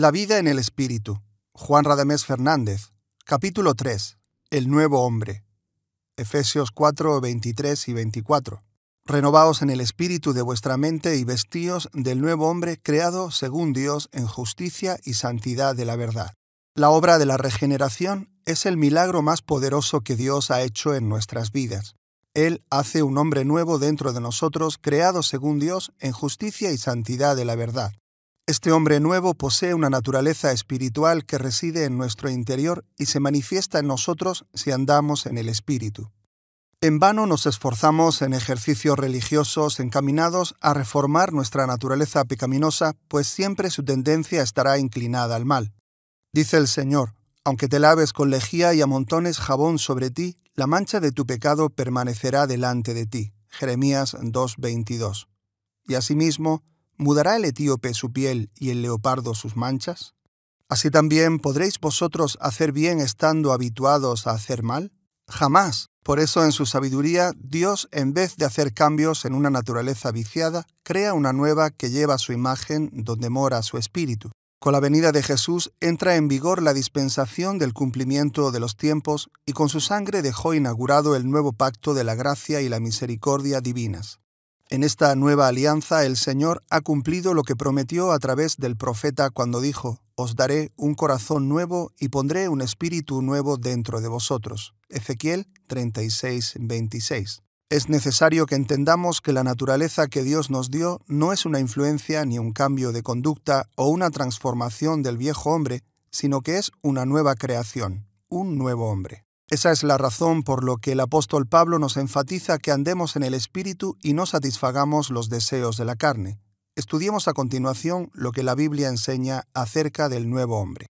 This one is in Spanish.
La vida en el Espíritu. Juan Radamés Fernández. Capítulo 3. El nuevo hombre. Efesios 4, 23 y 24. Renovaos en el espíritu de vuestra mente y vestíos del nuevo hombre creado según Dios en justicia y santidad de la verdad. La obra de la regeneración es el milagro más poderoso que Dios ha hecho en nuestras vidas. Él hace un hombre nuevo dentro de nosotros, creado según Dios en justicia y santidad de la verdad. Este hombre nuevo posee una naturaleza espiritual que reside en nuestro interior y se manifiesta en nosotros si andamos en el Espíritu. En vano nos esforzamos en ejercicios religiosos encaminados a reformar nuestra naturaleza pecaminosa, pues siempre su tendencia estará inclinada al mal. Dice el Señor, aunque te laves con lejía y amontones jabón sobre ti, la mancha de tu pecado permanecerá delante de ti. Jeremías 2:22. Y asimismo, ¿Mudará el etíope su piel y el leopardo sus manchas? Así también podréis vosotros hacer bien estando habituados a hacer mal? Jamás. Por eso en su sabiduría Dios, en vez de hacer cambios en una naturaleza viciada, crea una nueva que lleva su imagen donde mora su espíritu. Con la venida de Jesús entra en vigor la dispensación del cumplimiento de los tiempos y con su sangre dejó inaugurado el nuevo pacto de la gracia y la misericordia divinas. En esta nueva alianza el Señor ha cumplido lo que prometió a través del profeta cuando dijo, Os daré un corazón nuevo y pondré un espíritu nuevo dentro de vosotros. Ezequiel 36, 26. Es necesario que entendamos que la naturaleza que Dios nos dio no es una influencia ni un cambio de conducta o una transformación del viejo hombre, sino que es una nueva creación, un nuevo hombre. Esa es la razón por lo que el apóstol Pablo nos enfatiza que andemos en el Espíritu y no satisfagamos los deseos de la carne. Estudiemos a continuación lo que la Biblia enseña acerca del nuevo hombre.